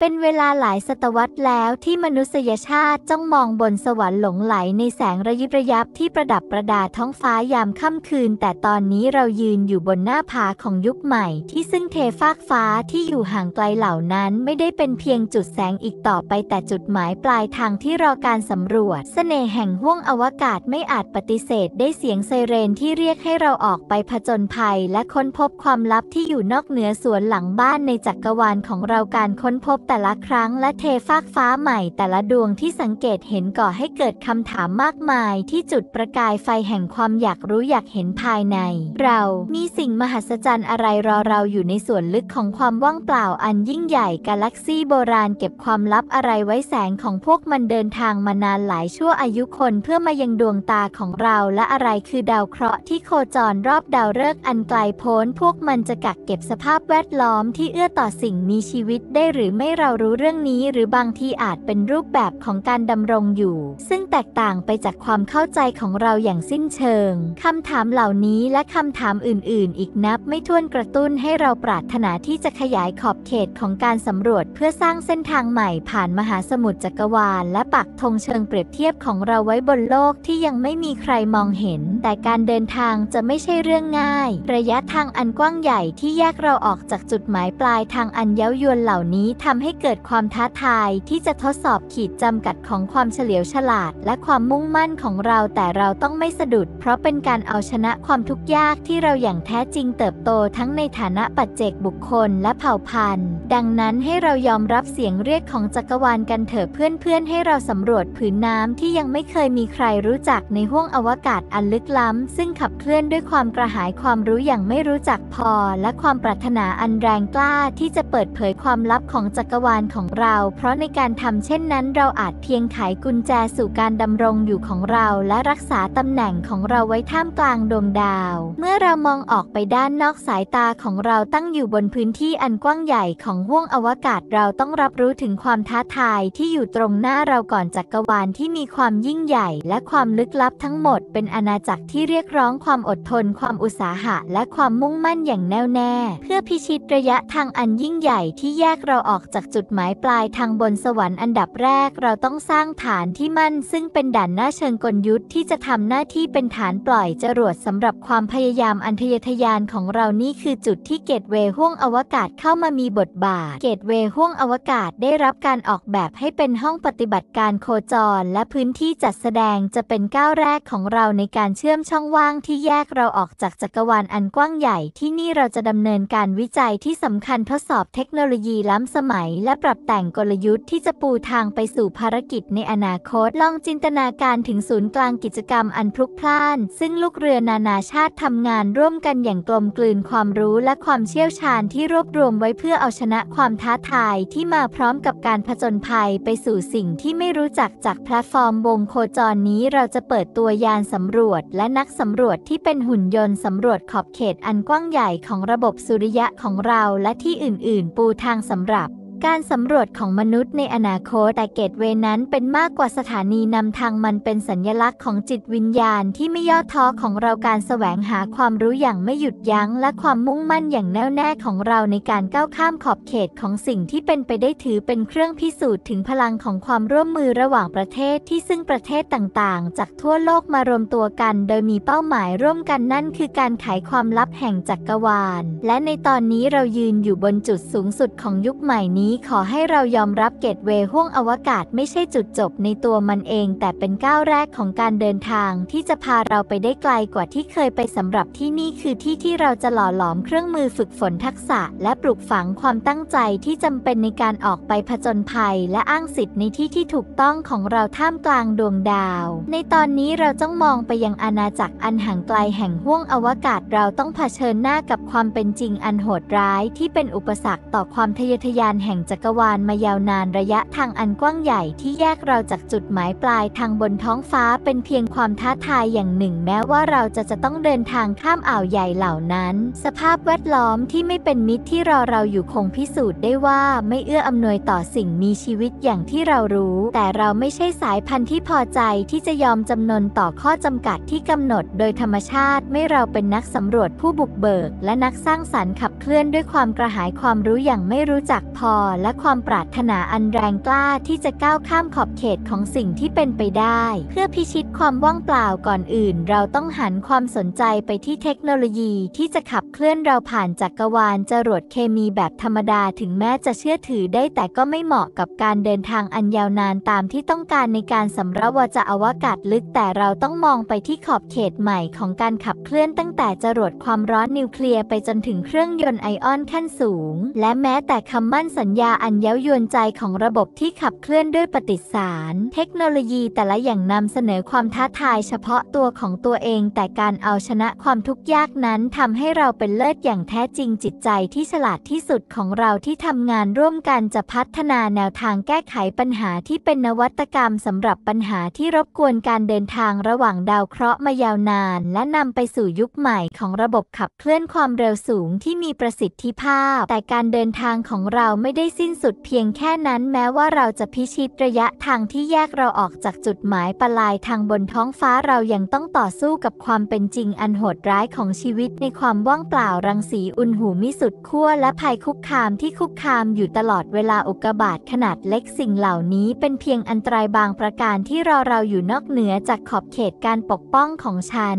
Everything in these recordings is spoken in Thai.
เป็นเวลาหลายศตวรรษแล้วที่มนุษยชาติ จ้องมองบนสวรรค์หลงไหล ในแสงระยิบระยับที่ประดับประดาท้องฟ้ายามค่ำคืน แต่ตอนนี้เรายืนอยู่บนหน้าผาของยุคใหม่ ที่ซึ่งเทฟากฟ้าที่อยู่ห่างไกลเหล่านั้น ไม่ได้เป็นเพียงจุดแสงอีกต่อไป แต่จุดหมายปลายทางที่รอการสำรวจสเสน่ห์แห่งห้วงอวกาศไม่อาจปฏิเสธ ได้เสียงไซเรนที่เรียกให้เราออกไปผจญภัยและค้นพบความลับที่อยู่นอกเหนือสวนหลังบ้านในจักกรวาลของเราการค้นพบแต่ละครั้งและเทฟากฟ้าใหม่แต่ละดวงที่สังเกตเห็นก่อให้เกิดคำถามมากมายที่จุดประกายไฟแห่งความอยากรู้อยากเห็นภายในเรามีสิ่งมหัศจรรย์อะไรรอเราอยู่ในส่วนลึกของความว่างเปล่าอันยิ่งใหญ่กาแล็กซี่โบราณเก็บความลับอะไรไว้แสงของพวกมันเดินทางมานานหลายชั่วอายุคนเพื่อมายังดวงตาของเราและอะไรคือดาวเคราะห์ที่โคจรรอบดาวฤกษ์อันไกลโพ้นพวกมันจะกักเก็บสภาพแวดล้อมที่เอื้อต่อสิ่งมีชีวิตได้หรือไม่เรารู้เรื่องนี้หรือบางที่อาจเป็นรูปแบบของการดำรงอยู่ ซึ่งแตกต่างไปจากความเข้าใจของเราอย่างสิ้นเชิงคำถามเหล่านี้และคำถามอื่น ๆ อีกนับ ไม่ถ้วนกระตุ้นให้เราปรารถนาที่จะขยายขอบเขตของการสำรวจเพื่อสร้างเส้นทางใหม่ผ่านมหาสมุทรจักรวาล และปักธงเชิงเปรียบเทียบของเราไว้บนโลกที่ยังไม่มีใครมองเห็น แต่การเดินทางจะไม่ใช่เรื่องง่าย ระยะทางอันกว้างใหญ่ที่แยกเราออกจากจุดหมายปลายทางอันเย้ายวนเหล่านี้ทำให้ให้เกิดความท้าทายที่จะทดสอบขีดจำกัดของความเฉลียวฉลาดและความมุ่งมั่นของเราแต่เราต้องไม่สะดุดเพราะเป็นการเอาชนะความทุกข์ยากที่เราอย่างแท้จริงเติบโตทั้งในฐานะปัจเจกบุคคลและเผ่าพันธุ์ดังนั้นให้เรายอมรับเสียงเรียกของจักรวาลกันเถอะเพื่อนๆให้เราสำรวจผืนน้ำที่ยังไม่เคยมีใครรู้จักในห้วงอวกาศอันลึกล้ำซึ่งขับเคลื่อนด้วยความกระหายความรู้อย่างไม่รู้จักพอและความปรารถนาอันแรงกล้าที่จะเปิดเผยความลับของจักรวาลของเรา เพราะในการทำเช่นนั้น เราอาจเพียงไขกุญแจสู่การดำรงอยู่ของเราและรักษาตำแหน่งของเราไว้ท่ามกลางดวงดาว เมื่อเรามองออกไปด้านนอกสายตาของเราตั้งอยู่บนพื้นที่อันกว้างใหญ่ของห้วงอวกาศ เราต้องรับรู้ถึงความท้าทายที่อยู่ตรงหน้าเราก่อนจักกรวาลที่มีความยิ่งใหญ่และความลึกลับทั้งหมดเป็นอาณาจักรที่เรียกร้องความอดทน ความอุตสาหะและความมุ่งมั่นอย่างแน่วแน่เพื่อพิชิตระยะทางอันยิ่งใหญ่ที่แยกเราออกจากจุดหมายปลายทางบนสวรรค์อันดับแรก เราต้องสร้างฐานที่มั่นซึ่งเป็นด่านหน้าเชิงกลยุทธ์ที่จะทำหน้าที่เป็นฐานปล่อยจรวดสำหรับความพยายามอันทะเยอทะยานของเรานี่คือจุดที่เกตเวห่วงอวกาศเข้ามามีบทบาทเกตเวห่วงอวกาศได้รับการออกแบบให้เป็นห้องปฏิบัติการโคจรและพื้นที่จัดแสดงจะเป็นก้าวแรกของเราในการเชื่อมช่องว่างที่แยกเราออกจากจักรวาลอันกว้างใหญ่ ที่นี่เราจะดำเนินการวิจัยที่สำคัญทดสอบเทคโนโลยีล้ำสมัยและปรับแต่งกลยุทธ์ที่จะปูทางไปสู่ภารกิจในอนาคต ลองจินตนาการถึงศูนย์กลางกิจกรรมอันพลุกพล่าน ซึ่งลูกเรือนานาชาติทำงานร่วมกันอย่างกลมกลืนความรู้และความเชี่ยวชาญที่รวบรวมไว้เพื่อเอาชนะความท้าทาย ที่มาพร้อมกับการผจญภัยไปสู่สิ่งที่ไม่รู้จักจากแพลตฟอร์มวงโคจรนี้ เราจะเปิดตัวยานสำรวจ และนักสำรวจที่เป็นหุ่นยนต์สำรวจขอบเขตอันกว้างใหญ่ของระบบสุริยะของเรา และที่อื่น ๆ ปูทางสำหรับการสำรวจของมนุษย์ในอนาคตแต่เกตเวนั้นเป็นมากกว่าสถานีนำทางมันเป็นสัญญลักษณ์ของจิตวิญญาณที่ไม่ย่อท้อของเราการแสวงหาความรู้อย่างไม่หยุดยั้งและความมุ่งมั่นอย่างแน่วแน่ของเราในการก้าวข้ามขอบเขตของสิ่งที่เป็นไปได้ถือเป็นเครื่องพิสูจน์ถึงพลังของความร่วมมือระหว่างประเทศที่ซึ่งประเทศต่างๆ จากทั่วโลกมารวมตัวกันโดยมีเป้าหมายร่วมกันนั่นคือการไขความลับแห่งจักกรวาลและในตอนนี้เรายืนอยู่บนจุดสูงสุดของยุคใหม่นี้ี้ขอให้เรายอมรับเกตเวห่วงอวกาศ ไม่ใช่จุดจบในตัวมันเอง แต่เป็นก้าวแรกของการเดินทาง ที่จะพาเราไปได้ไกลกว่าที่เคยไปสำหรับที่นี่คือที่ที่เราจะหล่อหลอมเครื่องมือฝึกฝนทักษะ และปลูกฝังความตั้งใจที่จำเป็นในการออกไปผจญภัยและอ้างสิทธิ์ในที่ที่ถูกต้องของเราท่ามกลางดวงดาว ในตอนนี้เราจ้องมองไปยังอาณาจักรอันห่างไกลแห่งห่วงอวกาศ เราต้องเผชิญหน้ากับความเป็นจริงอันโหดร้ายที่เป็นอุปสรรคต่อความทะเยอทะยานแห่งงจักรวาลมายาวนานระยะทางอันกว้างใหญ่ที่แยกเราจากจุดหมายปลายทางบนท้องฟ้าเป็นเพียงความท้าทายอย่างหนึ่งแม้ว่าเราจะจะต้องเดินทางข้ามอ่าวใหญ่เหล่านั้นสภาพแวดล้อมที่ไม่เป็นมิตรที่รอเราอยู่คงพิสูจน์ได้ว่าไม่เอื้ออำนวยต่อสิ่งมีชีวิตอย่างที่เรารู้แต่เราไม่ใช่สายพันธุ์ที่พอใจที่จะยอมจำนนต่อข้อจำกัดที่กำหนดโดยธรรมชาติไม่เราเป็นนักสำรวจผู้บุกเบิกและนักสร้างสารรค์ขับเคลื่อนด้วยความกระหายความรู้อย่างไม่รู้จักพอรและความปรารถนาอันแรงกล้าที่จะก้าวข้ามขอบเขตของสิ่งที่เป็นไปได้ เพื่อพิชิตความว่างเปล่าก่อนอื่น เราต้องหันความสนใจไปที่เทคโนโลยีที่จะขับเคลื่อนเราผ่านจักกรวาล จรวดเคมีแบบธรรมดาถึงแม้จะเชื่อถือได้ แต่ก็ไม่เหมาะกับการเดินทางอันยาวนานตามที่ต้องการในการสำรวจจะอวกาศลึกแต่เราต้องมองไปที่ขอบเขตใหม่ของการขับเคลื่อน ตั้งแต่จรวดความร้อนนิวเคลียร์ไปจนถึงเครื่องยนต์ไอออน ขั้นสูง และแม้แต่คำมั่นสัญญาอันเย้ายวนใจของระบบที่ขับเคลื่อนด้วยปฏิสารเทคโนโลยีแต่ละอย่างนำเสนอความท้าทายเฉพาะตัวของตัวเอง แต่การเอาชนะความทุกข์ยากนั้นทำให้เราเป็นเลิศอย่างแท้จริงจิตใจ ที่ฉลาดที่สุดของเราที่ทำงานร่วมกันจะพัฒนาแนวทางแก้ไขปัญหาที่เป็นนวัตกรรมสำหรับปัญหาที่รบกวนการเดินทางระหว่างดาวเคราะห์มายาวนาน และนำไปสู่ยุคใหม่ ของระบบขับเคลื่อนความเร็วสูง ที่มีประสิทธิภาพ แต่การเดินทางของเราไม่ได้สิ้นสุดเพียงแค่นั้นแม้ว่าเราจะพิชิตระยะทางที่แยกเราออกจากจุดหมายปลายทางบนท้องฟ้าเรายังต้องต่อสู้กับความเป็นจริงอันโหดร้ายของชีวิตในความว่างเปล่ารังสีอุณหูมิสุดขั้ว และภัยคุกคามที่คุกคามอยู่ตลอดเวลาอุกบาทขนาดเล็กสิ่งเหล่านี้ เป็นเพียงอันตรายบางประการที่รอเราอยู่นอกเหนือจากขอบเขตการปกป้องของฉัน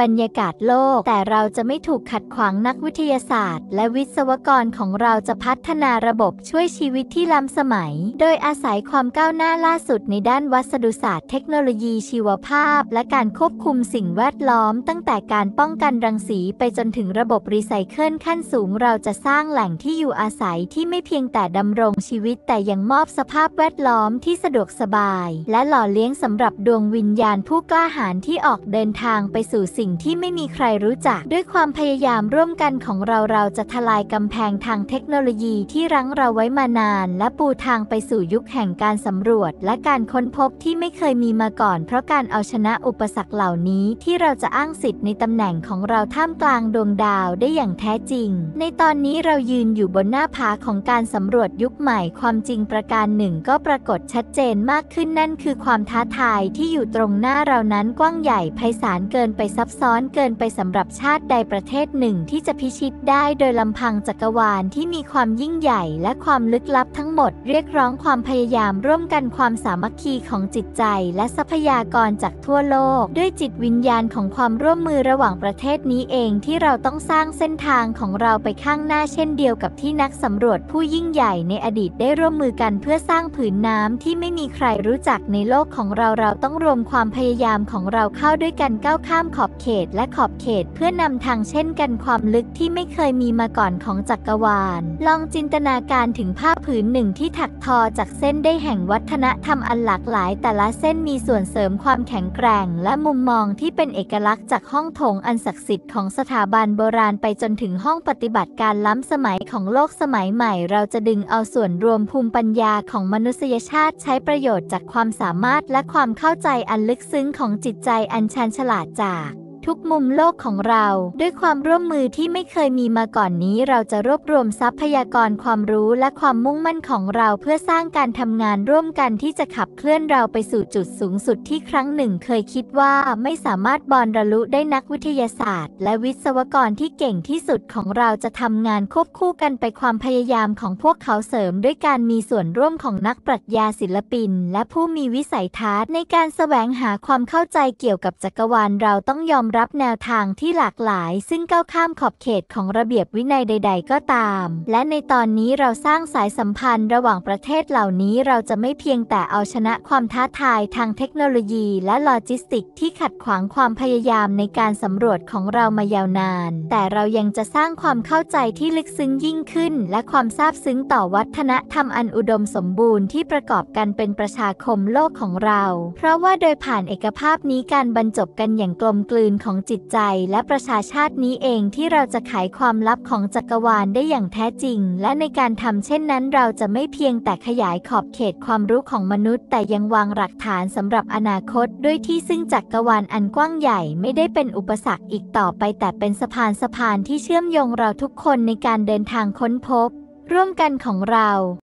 บรรยากาศโลก แต่เราจะไม่ถูกขัดขวางนักวิทยาศาสตร์ และวิศวกรของเราจะพัฒนาระบบช่วยชีวิตที่ล้ำสมัย โดยอาศัยความก้าวหน้าล่าสุดในด้านวัสดุศาสตร์เทคโนโลยีชีวภาพ และการควบคุมสิ่งแวดล้อม ตั้งแต่การป้องกันรังสี ไปจนถึงระบบรีไซเคิลขั้นสูง เราจะสร้างแหล่งที่อยู่อาศัยที่ไม่เพียงแต่ดำรงชีวิต แต่ยังมอบสภาพแวดล้อมที่สะดวกสบาย และหล่อเลี้ยงสำหรับดวงวิญญาณผู้กล้าหาญที่ออกเดินทางไปสู่สิสิ่งที่ไม่มีใครรู้จัก ด้วยความพยายามร่วมกันของเราเราจะทลายกำแพงทางเทคโนโลยีที่รั้งเราไว้มานานและปูทางไปสู่ยุคแห่งการสำรวจและการค้นพบที่ไม่เคยมีมาก่อนเพราะการเอาชนะอุปสรรคเหล่านี้ที่เราจะอ้างสิทธิ์ในตำแหน่งของเราท่ามกลางดวงดาวได้อย่างแท้จริงในตอนนี้เรายืนอยู่บนหน้าผาของการสำรวจยุคใหม่ความจริงประการหนึ่งก็ปรากฏชัดเจนมากขึ้นนั่นคือความท้าทายที่อยู่ตรงหน้าเรานั้นกว้างใหญ่ไพศาลเกินไปซับซ้อนเกินไปสำหรับชาติใดประเทศหนึ่ง ที่จะพิชิตได้ โดยลำพังจักรวาลที่มีความยิ่งใหญ่ และความลึกลับทั้งหมดเรียกร้องความพยายาม ร่วมกันความสามัคคีของจิตใจ และทรัพยากรจากทั่วโลก ด้วยจิตวิญญาณของความร่วมมือระหว่างประเทศนี้เองที่เราต้องสร้างเส้นทางของเราไปข้างหน้า เช่นเดียวกับที่นักสำรวจผู้ยิ่งใหญ่ ในอดีตได้ร่วมมือกันเพื่อสร้างผืนน้ำที่ไม่มีใครรู้จักในโลกของเราเราต้องรวมความพยายามของเราเข้าด้วยกันก้าวข้ามขอบเขเขตและขอบเขตเพื่อนำทางเช่นกันความลึกที่ไม่เคยมีมาก่อนของจักรวาล ลองจินตนาการถึงผ้าผืนหนึ่งที่ถักทอจากเส้นได้แห่งวัฒนธรรมอันหลากหลายแต่ละเส้นมีส่วนเสริมความแข็งแกร่งและมุมมองที่เป็นเอกลักษณ์จากห้องโถงอันศักดิ์สิทธิ์ของสถาบันโบราณไปจนถึงห้องปฏิบัติการล้ำสมัยของโลกสมัยใหม่เราจะดึงเอาส่วนรวมภูมิปัญญาของมนุษยชาติใช้ประโยชน์จากความสามารถและความเข้าใจอันลึกซึ้งของจิตใจอันชันฉลาดจากทุกมุมโลกของเรา ด้วยความร่วมมือที่ไม่เคยมีมาก่อนนี้ เราจะรวบรวมทรัพยากรความรู้และความมุ่งมั่นของเราเพื่อสร้างการทำงานร่วมกันที่จะขับเคลื่อนเราไปสู่จุดสูงสุดที่ครั้งหนึ่ง เคยคิดว่าไม่สามารถบอลระลุได้นักวิทยาศาสตร์ และวิศวกรที่เก่งที่สุดของเราจะทำงานควบคู่กันไปความพยายามของพวกเขาเสริม ด้วยการมีส่วนร่วมของนักปรัชญาศิลปิน และผู้มีวิสัยทัศน์ ในการแสวงหาความเข้าใจเกี่ยวกับจักรวาลเราต้องยอมรับแนวทางที่หลากหลายซึ่งก้าวข้ามขอบเขตของระเบียบวินัยใด ๆ ก็ตาม และในตอนนี้เราสร้างสายสัมพันธ์ ระหว่างประเทศเหล่านี้เราจะไม่เพียงแต่เอาชนะความท้าทายทางเทคโนโลยี และโลจิสติกที่ขัดขวางความพยายามในการสำรวจของเรามายาวนาน แต่เรายังจะสร้างความเข้าใจที่ลึกซึ้งยิ่งขึ้น และความซาบซึ้งต่อวัฒนธรรมอันอุดมสมบูรณ์ที่ประกอบกันเป็นประชาคมโลกของเราเพราะว่าโดยผ่านเอกภาพนี้การบรรจบกันอย่างกลมกลืนของจิตใจและประชาชาตินี้เองที่เราจะไขความลับของจักรวาลได้อย่างแท้จริง และในการทำเช่นนั้นเราจะไม่เพียงแต่ขยายขอบเขตความรู้ของมนุษย์ แต่ยังวางหลักฐานสำหรับอนาคต ด้วยที่ซึ่งจักรวาลอันกว้างใหญ่ ไม่ได้เป็นอุปสรรคอีกต่อไป แต่เป็นสะพานสะพานที่เชื่อมโยงเราทุกคนในการเดินทางค้นพบ ร่วมกันของเรา